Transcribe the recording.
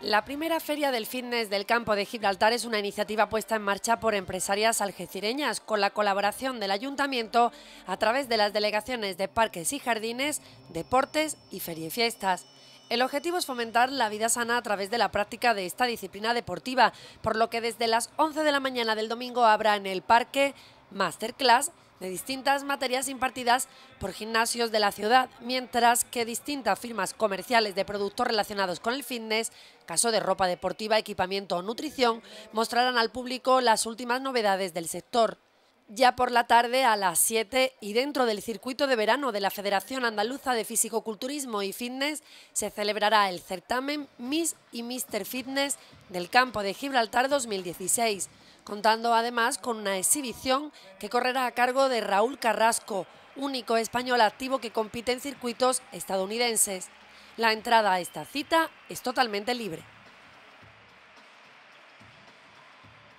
La primera Feria del Fitness del Campo de Gibraltar es una iniciativa puesta en marcha por empresarias algecireñas con la colaboración del Ayuntamiento a través de las delegaciones de Parques y Jardines, Deportes y Feria y Fiestas. El objetivo es fomentar la vida sana a través de la práctica de esta disciplina deportiva, por lo que desde las 11 de la mañana del domingo habrá en el parque masterclass de distintas materias impartidas por gimnasios de la ciudad, mientras que distintas firmas comerciales de productos relacionados con el fitness, caso de ropa deportiva, equipamiento o nutrición, mostrarán al público las últimas novedades del sector. Ya por la tarde a las 7 y dentro del circuito de verano de la Federación Andaluza de Fisicoculturismo y Fitness se celebrará el certamen Miss y Mr. Fitness del campo de Gibraltar 2016 contando además con una exhibición que correrá a cargo de Raúl Carrasco, único español activo que compite en circuitos estadounidenses. La entrada a esta cita es totalmente libre.